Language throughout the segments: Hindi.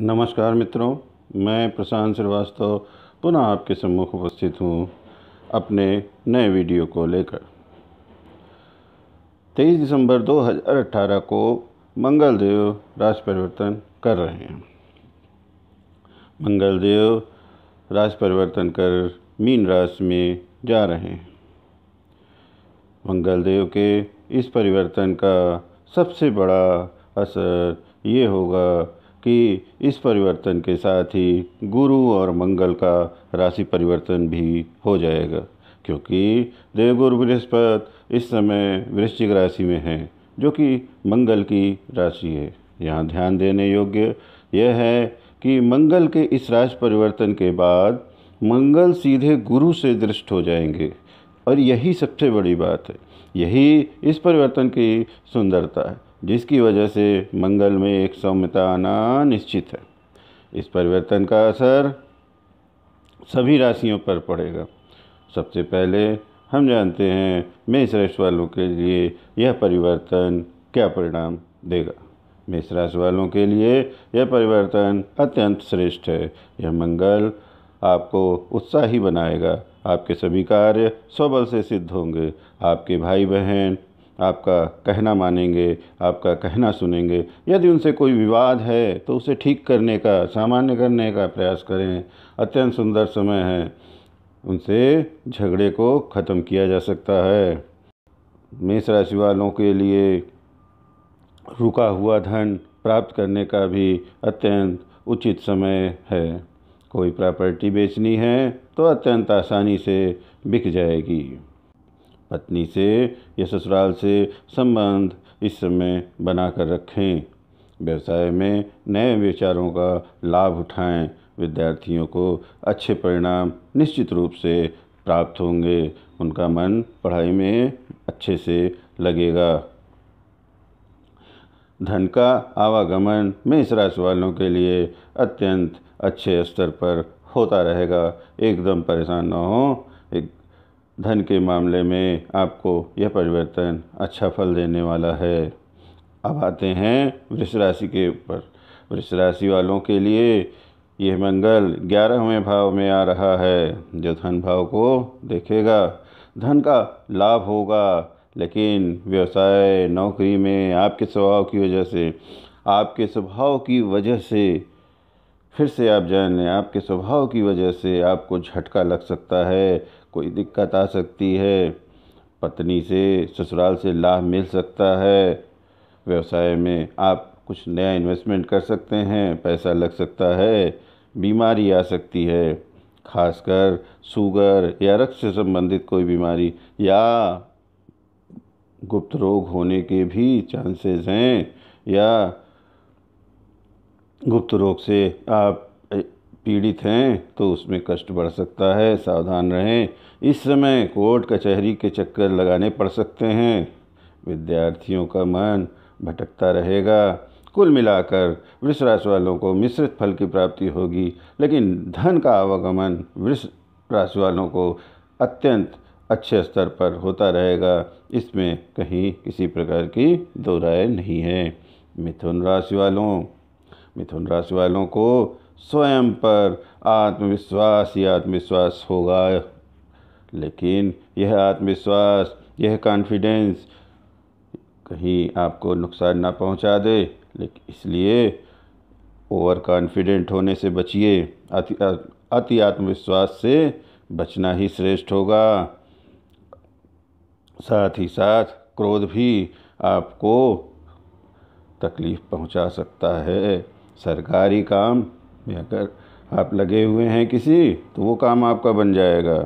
नमस्कार मित्रों मैं प्रशांत श्रीवास्तव पुनः आपके सम्मुख उपस्थित हूँ अपने नए वीडियो को लेकर 23 दिसंबर 2018 को मंगलदेव राशि परिवर्तन कर रहे हैं मंगलदेव राशि परिवर्तन कर मीन राशि में जा रहे हैं मंगलदेव के इस परिवर्तन का सबसे बड़ा असर ये होगा कि इस परिवर्तन के साथ ही गुरु और मंगल का राशि परिवर्तन भी हो जाएगा क्योंकि देवगुरु बृहस्पति इस समय वृश्चिक राशि में हैं जो कि मंगल की राशि है यहाँ ध्यान देने योग्य यह है कि मंगल के इस राशि परिवर्तन के बाद मंगल सीधे गुरु से दृष्ट हो जाएंगे और यही सबसे बड़ी बात है यही इस परिवर्तन की सुंदरता है जिसकी वजह से मंगल में एक सौम्यता आना निश्चित है इस परिवर्तन का असर सभी राशियों पर पड़ेगा सबसे पहले हम जानते हैं मेष राशि वालों के लिए यह परिवर्तन क्या परिणाम देगा मेष राशि वालों के लिए यह परिवर्तन अत्यंत श्रेष्ठ है यह मंगल आपको उत्साही बनाएगा आपके सभी कार्य स्वबल से सिद्ध होंगे आपके भाई बहन आपका कहना मानेंगे आपका कहना सुनेंगे यदि उनसे कोई विवाद है तो उसे ठीक करने का सामान्य करने का प्रयास करें अत्यंत सुंदर समय है उनसे झगड़े को ख़त्म किया जा सकता है मेष राशि वालों के लिए रुका हुआ धन प्राप्त करने का भी अत्यंत उचित समय है कोई प्रॉपर्टी बेचनी है तो अत्यंत आसानी से बिक जाएगी पत्नी से या ससुराल से संबंध इस समय बना कर रखें व्यवसाय में नए विचारों का लाभ उठाएं विद्यार्थियों को अच्छे परिणाम निश्चित रूप से प्राप्त होंगे उनका मन पढ़ाई में अच्छे से लगेगा धन का आवागमन मेष राशि वालों के लिए अत्यंत अच्छे स्तर पर होता रहेगा एकदम परेशान न हो एक धन के मामले में आपको यह परिवर्तन अच्छा फल देने वाला है अब आते हैं वृष राशि के ऊपर वृष राशि वालों के लिए यह मंगल ग्यारहवें भाव में आ रहा है जो धन भाव को देखेगा धन का लाभ होगा लेकिन व्यवसाय नौकरी में आपके स्वभाव की वजह से आपके स्वभाव की वजह से फिर से आप जान लें आपके स्वभाव की वजह से आपको झटका लग सकता है कोई दिक्कत आ सकती है पत्नी से ससुराल से लाभ मिल सकता है व्यवसाय में आप कुछ नया इन्वेस्टमेंट कर सकते हैं पैसा लग सकता है बीमारी आ सकती है खासकर सुगर या रक्त से संबंधित कोई बीमारी या गुप्त रोग होने के भी चांसेस हैं या गुप्त रोग से आप पीड़ित हैं तो उसमें कष्ट बढ़ सकता है सावधान रहें इस समय कोर्ट कचहरी के चक्कर लगाने पड़ सकते हैं विद्यार्थियों का मन भटकता रहेगा कुल मिलाकर वृक्ष राशि वालों को मिश्रित फल की प्राप्ति होगी लेकिन धन का आवागमन वृक्ष राशि वालों को अत्यंत अच्छे स्तर पर होता रहेगा इसमें कहीं किसी प्रकार की दो राय नहीं है मिथुन राशि वालों मिथुन राशि वालों को स्वयं पर आत्मविश्वास ही आत्मविश्वास होगा लेकिन यह आत्मविश्वास यह कॉन्फिडेंस कहीं आपको नुकसान ना पहुंचा दे लेकिन इसलिए ओवर कॉन्फिडेंट होने से बचिए अति अति आत्मविश्वास से बचना ही श्रेष्ठ होगा साथ ही साथ क्रोध भी आपको तकलीफ़ पहुंचा सकता है सरकारी काम या कर आप लगे हुए हैं किसी तो वो काम आपका बन जाएगा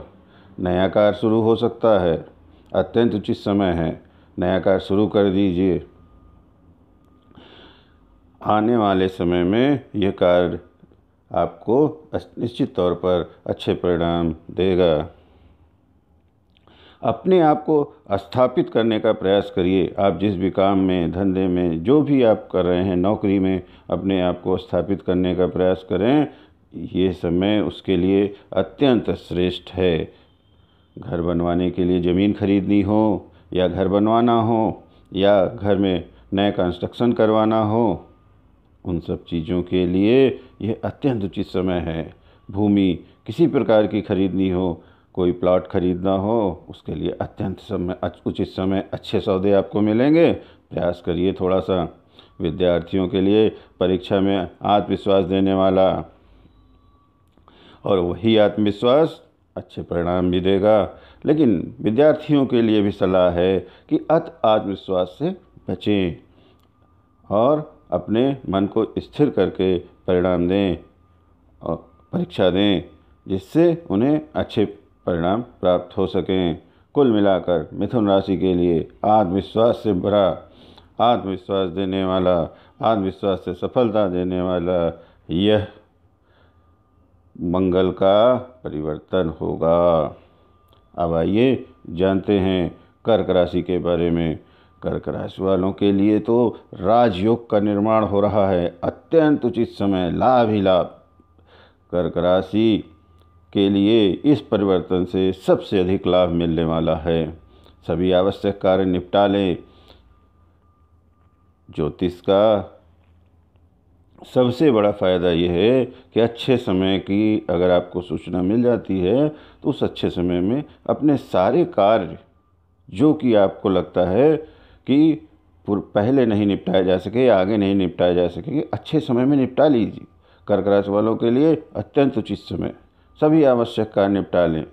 नया कार्य शुरू हो सकता है अत्यंत उचित समय है नया कार्य शुरू कर दीजिए आने वाले समय में यह कार्य आपको निश्चित तौर पर अच्छे परिणाम देगा अपने आप को स्थापित करने का प्रयास करिए आप जिस भी काम में धंधे में जो भी आप कर रहे हैं नौकरी में अपने आप को स्थापित करने का प्रयास करें ये समय उसके लिए अत्यंत श्रेष्ठ है घर बनवाने के लिए ज़मीन खरीदनी हो या घर बनवाना हो या घर में नए कंस्ट्रक्शन करवाना हो उन सब चीज़ों के लिए यह अत्यंत उचित समय है भूमि किसी प्रकार की खरीदनी हो कोई प्लाट खरीदना हो उसके लिए अत्यंत समय उचित समय अच्छे सौदे आपको मिलेंगे प्रयास करिए थोड़ा सा विद्यार्थियों के लिए परीक्षा में आत्मविश्वास देने वाला और वही आत्मविश्वास अच्छे परिणाम भी देगा लेकिन विद्यार्थियों के लिए भी सलाह है कि अत आत्मविश्वास से बचें और अपने मन को स्थिर करके परिणाम दें और परीक्षा दें जिससे उन्हें अच्छे परिणाम प्राप्त हो सकें कुल मिलाकर मिथुन राशि के लिए आत्मविश्वास से भरा आत्मविश्वास देने वाला आत्मविश्वास से सफलता देने वाला यह मंगल का परिवर्तन होगा अब आइए जानते हैं कर्क राशि के बारे में कर्क राशि वालों के लिए तो राजयोग का निर्माण हो रहा है अत्यंत उचित समय लाभ ही लाभ कर्क राशि के लिए इस परिवर्तन से सबसे अधिक लाभ मिलने वाला है सभी आवश्यक कार्य निपटा लें ज्योतिष का सबसे बड़ा फ़ायदा यह है कि अच्छे समय की अगर आपको सूचना मिल जाती है तो उस अच्छे समय में अपने सारे कार्य जो कि आपको लगता है कि पहले नहीं निपटाए जा सके आगे नहीं निपटाए जा सके अच्छे समय में निपटा लीजिए कर्क राशि वालों के लिए अत्यंत उचित समय सभी आवश्यक कार्य निपटा लें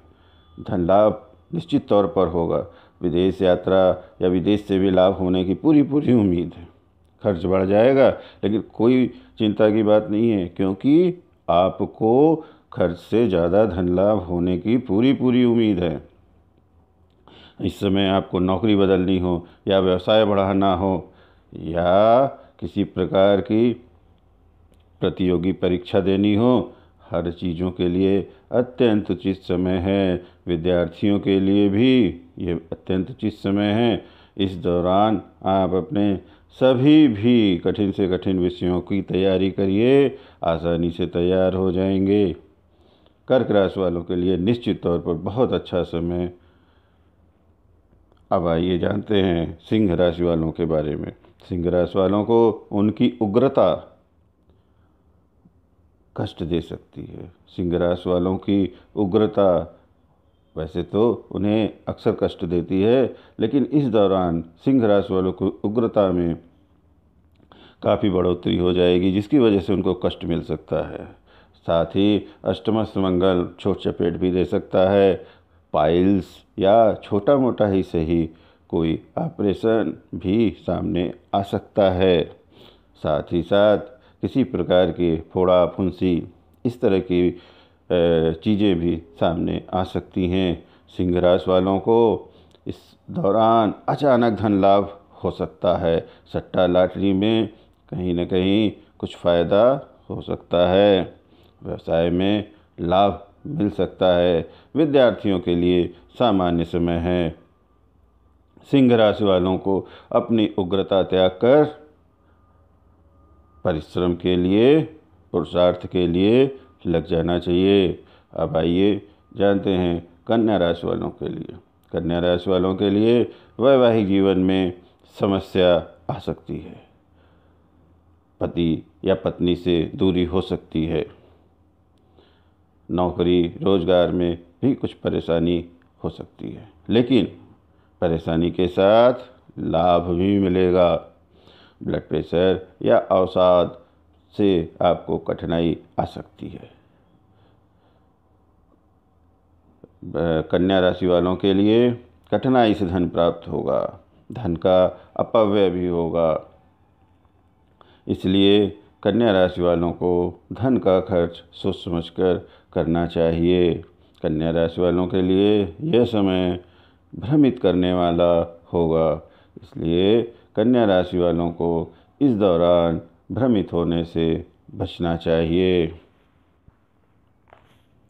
धन लाभ निश्चित तौर पर होगा विदेश यात्रा या विदेश से भी लाभ होने की पूरी पूरी उम्मीद है खर्च बढ़ जाएगा लेकिन कोई चिंता की बात नहीं है क्योंकि आपको खर्च से ज़्यादा धन लाभ होने की पूरी पूरी उम्मीद है इस समय आपको नौकरी बदलनी हो या व्यवसाय बढ़ाना हो या किसी प्रकार की प्रतियोगी परीक्षा देनी हो हर चीज़ों के लिए अत्यंत उचित समय है विद्यार्थियों के लिए भी ये अत्यंत उचित समय है इस दौरान आप अपने सभी भी कठिन से कठिन विषयों की तैयारी करिए आसानी से तैयार हो जाएंगे कर्क राशि वालों के लिए निश्चित तौर पर बहुत अच्छा समय अब आइए जानते हैं सिंह राशि वालों के बारे में सिंह राशि वालों को उनकी उग्रता कष्ट दे सकती है सिंगरास वालों की उग्रता वैसे तो उन्हें अक्सर कष्ट देती है लेकिन इस दौरान सिंह रास वालों को उग्रता में काफ़ी बढ़ोतरी हो जाएगी जिसकी वजह से उनको कष्ट मिल सकता है साथ ही अष्टमस मंगल छोट चपेट भी दे सकता है पाइल्स या छोटा मोटा ही सही कोई ऑपरेशन भी सामने आ सकता है साथ ही साथ किसी प्रकार के फोड़ा फुंसी इस तरह की चीज़ें भी सामने आ सकती हैं सिंह राशि वालों को इस दौरान अचानक धन लाभ हो सकता है सट्टा लाटरी में कहीं ना कहीं कुछ फ़ायदा हो सकता है व्यवसाय में लाभ मिल सकता है विद्यार्थियों के लिए सामान्य समय है सिंह राशि वालों को अपनी उग्रता त्याग कर परिश्रम के लिए पुरुषार्थ के लिए लग जाना चाहिए अब आइए जानते हैं कन्या राशि वालों के लिए कन्या राशि वालों के लिए वैवाहिक जीवन में समस्या आ सकती है पति या पत्नी से दूरी हो सकती है नौकरी रोजगार में भी कुछ परेशानी हो सकती है लेकिन परेशानी के साथ लाभ भी मिलेगा ब्लड प्रेशर या अवसाद से आपको कठिनाई आ सकती है कन्या राशि वालों के लिए कठिनाई से धन प्राप्त होगा धन का अपव्यय भी होगा इसलिए कन्या राशि वालों को धन का खर्च सोच समझ कर करना चाहिए कन्या राशि वालों के लिए यह समय भ्रमित करने वाला होगा इसलिए कन्या राशि वालों को इस दौरान भ्रमित होने से बचना चाहिए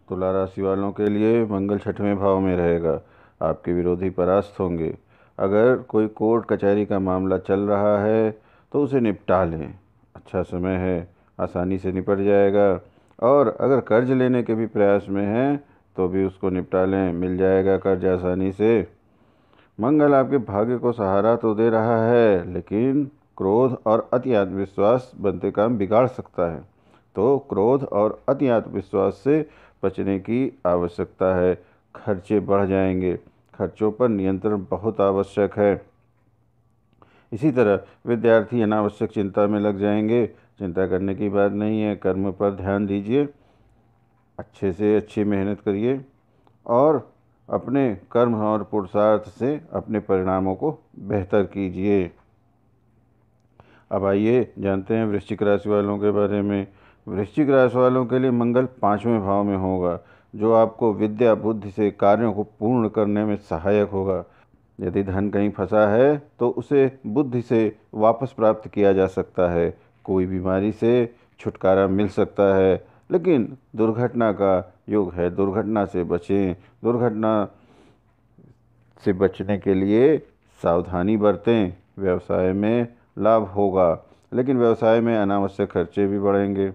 तुला राशि वालों के लिए मंगल छठवें भाव में रहेगा आपके विरोधी परास्त होंगे अगर कोई कोर्ट कचहरी का मामला चल रहा है तो उसे निपटा लें अच्छा समय है आसानी से निपट जाएगा और अगर कर्ज लेने के भी प्रयास में हैं तो भी उसको निपटा लें मिल जाएगा कर्ज आसानी से मंगल आपके भाग्य को सहारा तो दे रहा है लेकिन क्रोध और अति आत्मविश्वास बनते काम बिगाड़ सकता है तो क्रोध और अति आत्मविश्वास से बचने की आवश्यकता है खर्चे बढ़ जाएंगे खर्चों पर नियंत्रण बहुत आवश्यक है इसी तरह विद्यार्थी अनावश्यक चिंता में लग जाएंगे चिंता करने की बात नहीं है कर्म पर ध्यान दीजिए अच्छे से अच्छी मेहनत करिए और अपने कर्म और पुरुषार्थ से अपने परिणामों को बेहतर कीजिए अब आइए जानते हैं वृश्चिक राशि वालों के बारे में वृश्चिक राशि वालों के लिए मंगल पाँचवें भाव में होगा जो आपको विद्या बुद्धि से कार्यों को पूर्ण करने में सहायक होगा यदि धन कहीं फंसा है तो उसे बुद्धि से वापस प्राप्त किया जा सकता है कोई बीमारी से छुटकारा मिल सकता है लेकिन दुर्घटना का योग है दुर्घटना से बचें दुर्घटना से बचने के लिए सावधानी बरतें व्यवसाय में लाभ होगा लेकिन व्यवसाय में अनावश्यक खर्चे भी बढ़ेंगे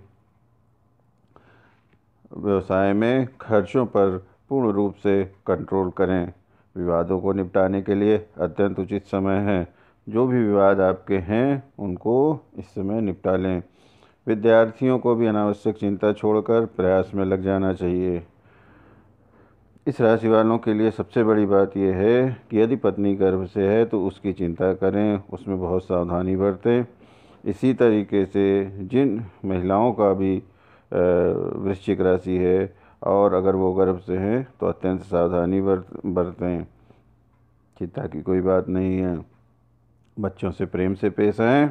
व्यवसाय में खर्चों पर पूर्ण रूप से कंट्रोल करें विवादों को निपटाने के लिए अत्यंत उचित समय है जो भी विवाद आपके हैं उनको इस समय निपटा लें विद्यार्थियों को भी अनावश्यक चिंता छोड़कर प्रयास में लग जाना चाहिए इस राशि वालों के लिए सबसे बड़ी बात यह है कि यदि पत्नी गर्भ से है तो उसकी चिंता करें उसमें बहुत सावधानी बरतें इसी तरीके से जिन महिलाओं का भी वृश्चिक राशि है और अगर वो गर्भ से हैं तो अत्यंत सावधानी बरत बरतें चिंता की कोई बात नहीं है बच्चों से प्रेम से पेश आएँ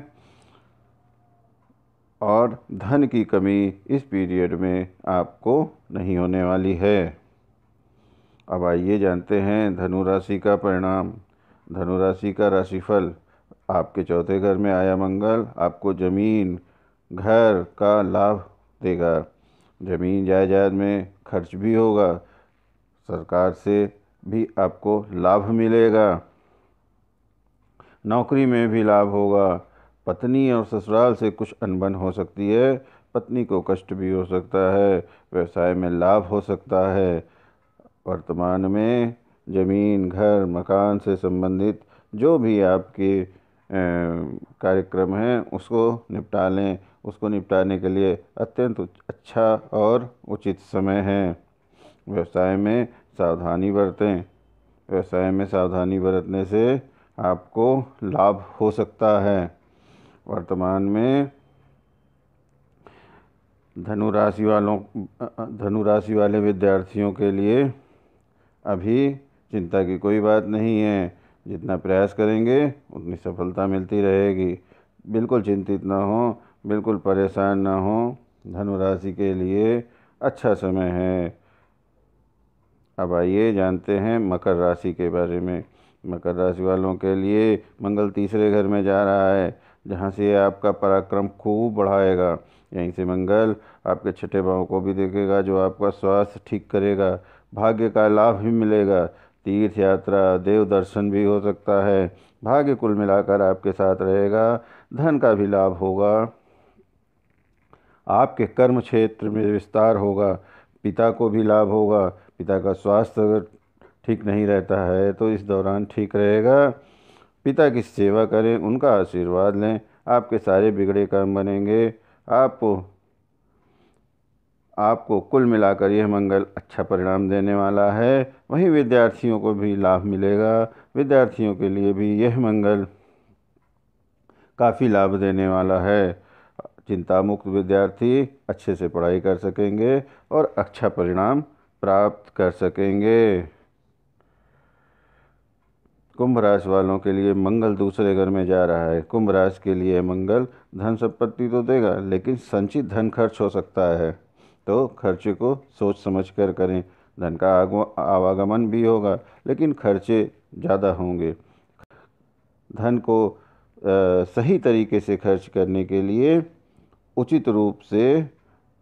और धन की कमी इस पीरियड में आपको नहीं होने वाली है अब आइए जानते हैं धनु राशि का परिणाम धनु राशि का राशिफल आपके चौथे घर में आया मंगल आपको ज़मीन घर का लाभ देगा ज़मीन जायदाद में खर्च भी होगा सरकार से भी आपको लाभ मिलेगा नौकरी में भी लाभ होगा पत्नी और ससुराल से कुछ अनबन हो सकती है पत्नी को कष्ट भी हो सकता है व्यवसाय में लाभ हो सकता है वर्तमान में ज़मीन घर मकान से संबंधित जो भी आपके कार्यक्रम हैं उसको निपटा लें उसको निपटाने के लिए अत्यंत अच्छा और उचित समय है व्यवसाय में सावधानी बरतें व्यवसाय में सावधानी बरतने से आपको लाभ हो सकता है वर्तमान में धनु राशि वालों धनु राशि वाले विद्यार्थियों के लिए अभी चिंता की कोई बात नहीं है जितना प्रयास करेंगे उतनी सफलता मिलती रहेगी बिल्कुल चिंतित ना हो बिल्कुल परेशान ना हो धनु राशि के लिए अच्छा समय है अब आइए जानते हैं मकर राशि के बारे में मकर राशि वालों के लिए मंगल तीसरे घर में जा रहा है जहाँ से आपका पराक्रम खूब बढ़ाएगा यहीं से मंगल आपके छठे भाव को भी देखेगा जो आपका स्वास्थ्य ठीक करेगा भाग्य का लाभ भी मिलेगा तीर्थ यात्रा देव दर्शन भी हो सकता है भाग्य कुल मिलाकर आपके साथ रहेगा धन का भी लाभ होगा आपके कर्म क्षेत्र में विस्तार होगा पिता को भी लाभ होगा पिता का स्वास्थ्य अगर ठीक नहीं रहता है तो इस दौरान ठीक रहेगा पिता की सेवा करें उनका आशीर्वाद लें आपके सारे बिगड़े काम बनेंगे आपको आपको कुल मिलाकर यह मंगल अच्छा परिणाम देने वाला है वहीं विद्यार्थियों को भी लाभ मिलेगा विद्यार्थियों के लिए भी यह मंगल काफ़ी लाभ देने वाला है चिंता मुक्त विद्यार्थी अच्छे से पढ़ाई कर सकेंगे और अच्छा परिणाम प्राप्त कर सकेंगे कुंभ राशि वालों के लिए मंगल दूसरे घर में जा रहा है कुंभ राशि के लिए मंगल धन संपत्ति तो देगा लेकिन संचित धन खर्च हो सकता है तो खर्चे को सोच समझ कर करें धन का आवागमन भी होगा लेकिन खर्चे ज़्यादा होंगे धन को आ, सही तरीके से खर्च करने के लिए उचित रूप से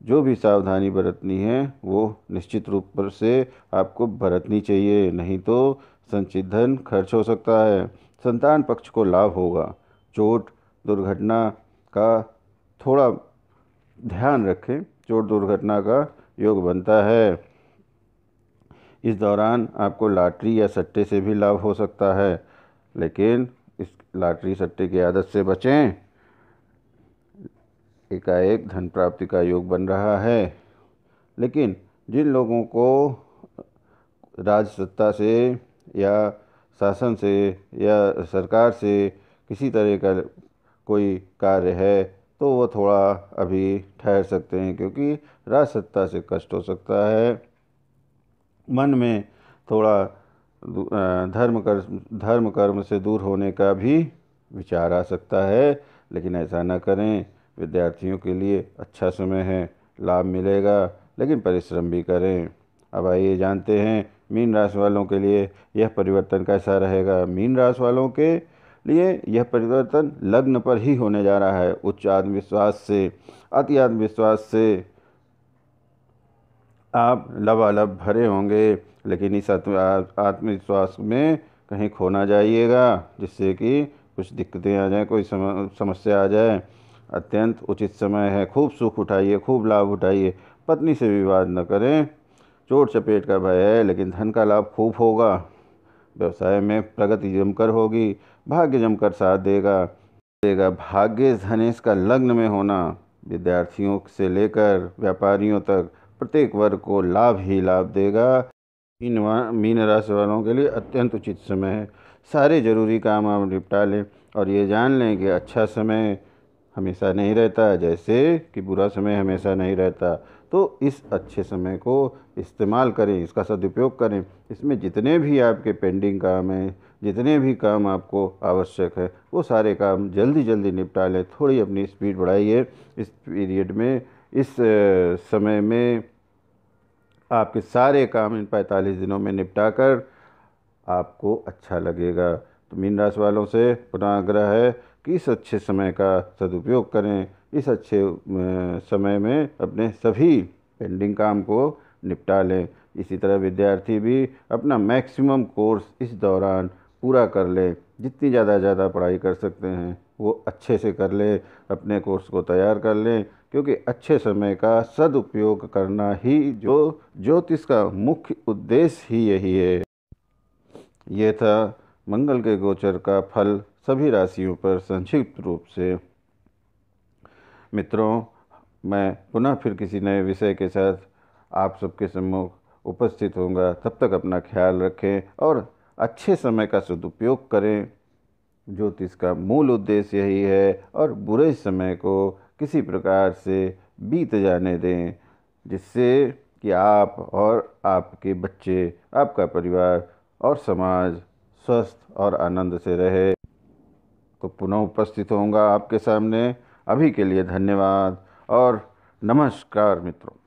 जो भी सावधानी बरतनी है वो निश्चित रूप पर से आपको बरतनी चाहिए नहीं तो संचित धन खर्च हो सकता है संतान पक्ष को लाभ होगा चोट दुर्घटना का थोड़ा ध्यान रखें चोट दुर्घटना का योग बनता है इस दौरान आपको लाटरी या सट्टे से भी लाभ हो सकता है लेकिन इस लाटरी सट्टे की आदत से बचें एकाएक धन प्राप्ति का योग बन रहा है लेकिन जिन लोगों को राजसत्ता से या शासन से या सरकार से किसी तरह का कोई कार्य है तो वह थोड़ा अभी ठहर सकते हैं क्योंकि राज सत्ता से कष्ट हो सकता है मन में थोड़ा धर्म कर्म धर्म कर्म से दूर होने का भी विचार आ सकता है लेकिन ऐसा ना करें विद्यार्थियों के लिए अच्छा समय है लाभ मिलेगा लेकिन परिश्रम भी करें अब आइए जानते हैं मीन राशि वालों के लिए यह परिवर्तन कैसा रहेगा मीन राशि वालों के लिए यह परिवर्तन लग्न पर ही होने जा रहा है उच्च आत्मविश्वास से अति आत्मविश्वास से आप लबालब भरे होंगे लेकिन इस आत्मविश्वास में कहीं खोना जाइएगा जिससे कि कुछ दिक्कतें आ जाएँ कोई समस्या आ जाए अत्यंत उचित समय है खूब सुख उठाइए खूब लाभ उठाइए पत्नी से विवाद न करें चोट चपेट का भय है लेकिन धन का लाभ खूब होगा व्यवसाय में प्रगति जमकर होगी भाग्य जमकर साथ देगा देगा भाग्य धनेश का लग्न में होना विद्यार्थियों से लेकर व्यापारियों तक प्रत्येक वर्ग को लाभ ही लाभ देगा इन मीन राशि वालों के लिए अत्यंत उचित समय है सारे जरूरी काम आप निपटा लें और ये जान लें कि अच्छा समय हमेशा नहीं रहता जैसे कि बुरा समय हमेशा नहीं रहता तो इस अच्छे समय को इस्तेमाल करें इसका सदुपयोग करें इसमें जितने भी आपके पेंडिंग काम हैं जितने भी काम आपको आवश्यक है वो सारे काम जल्दी जल्दी निपटा लें थोड़ी अपनी स्पीड बढ़ाइए इस पीरियड में इस समय में आपके सारे काम इन 45 दिनों में निपटा कर आपको अच्छा लगेगा तो मीन राशि वालों से पुनः आग्रह है कि इस अच्छे समय का सदुपयोग करें इस अच्छे समय में अपने सभी पेंडिंग काम को निपटा लें इसी तरह विद्यार्थी भी अपना मैक्सिमम कोर्स इस दौरान पूरा कर ले जितनी ज़्यादा ज़्यादा पढ़ाई कर सकते हैं वो अच्छे से कर ले अपने कोर्स को तैयार कर लें क्योंकि अच्छे समय का सदुपयोग करना ही जो ज्योतिष का मुख्य उद्देश्य ही यही है यह था मंगल के गोचर का फल सभी राशियों पर संक्षिप्त रूप से मित्रों मैं पुनः फिर किसी नए विषय के साथ आप सबके सम्मुख उपस्थित होऊंगा तब तक अपना ख्याल रखें और अच्छे समय का सदुपयोग करें ज्योतिष का मूल उद्देश्य यही है और बुरे समय को किसी प्रकार से बीत जाने दें जिससे कि आप और आपके बच्चे आपका परिवार और समाज स्वस्थ और आनंद से रहे तो पुनः उपस्थित होऊंगा आपके सामने अभी के लिए धन्यवाद और नमस्कार मित्रों